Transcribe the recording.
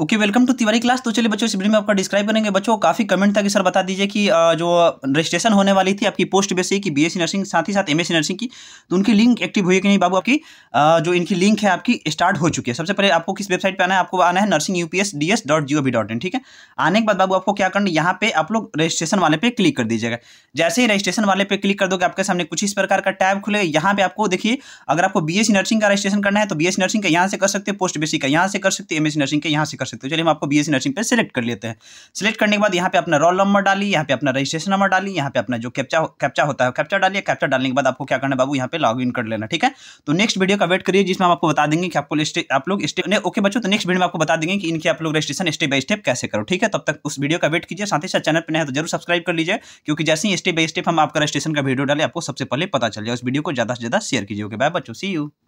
okay welcome to Tiwari class तो चलिए बच्चों इस वीडियो में आपका डिस्क्राइब करेंगे बच्चों काफ़ी कमेंट था कि सर बता दीजिए कि जो रजिस्ट्रेशन होने वाली थी आपकी पोस्ट बेसिक की बीएससी नर्सिंग साथ ही साथ एमएससी नर्सिंग की तो उनकी लिंक एक्टिव हुई कि नहीं बाबू आपकी जो इनकी लिंक है आपकी स्टार्ट हो चुकी है सबसे पहले आपको किस वेबसाइट पर आना है आपको आना है nursing UPS D S dot G O V in ठीक है आने के बाद बाबू आपको क्या करना यहाँ पे आप लोग रजिस्ट्रेशन वाले पे क्लिक कर दीजिएगा जैसे ही रजिस्ट्रेशन वाले पे क्लिक कर दोगे आपके सामने कुछ इस प्रकार का टैब खुलेगा यहाँ पे आपको देखिए अगर आपको बीएससी नर्सिंग का रजिस्ट्रेशन करना है तो बीएससी नर्सिंग का यहाँ से कर सकते हैं पोस्ट बेसिक का यहाँ से कर सकते हैं एमएससी नर्सिंग का यहाँ से कर सकते हो चलिए हम आपको बी नर्सिंग पर सिलेक्ट कर लेते हैं सिलेक्ट करने के बाद यहाँ पे अपना रोल नंबर डाली यहाँ पे अपना रजिस्ट्रेशन नंबर डाली यहाँ पे अपना जो कैप्चा कैप्चा होता है कैप्चा डालिए कैप्चा डालने के बाद आपको क्या करना बाबू यहाँ पे लॉग कर लेना ठीक है तो नेक्स्ट वीडियो का वेट करिए जिसमें हम आपको बता देंगे कि आपको आप लोग स्टेप ओके बच्चों तो नेक्स्ट वीडियो में आपको बता देंगे कि इनके आप लोग रजिस्ट्रेशन स्टेप बाय स्टेप कैसे करो ठीक है तब तक उस वीडियो का वेट कीजिए साथ ही साथ चैनल पर नहीं है तो जरूर सब्सक्राइब कर लीजिए क्योंकि जैसे ही स्टेप बाय स्टेप हम आपका रजिस्ट्रेशन का वीडियो डाले आपको सबसे पहले पता चल जाए उस वीडियो को ज्यादा से ज्यादा शेयर कीजिए ओके बाय बच्चों सी यू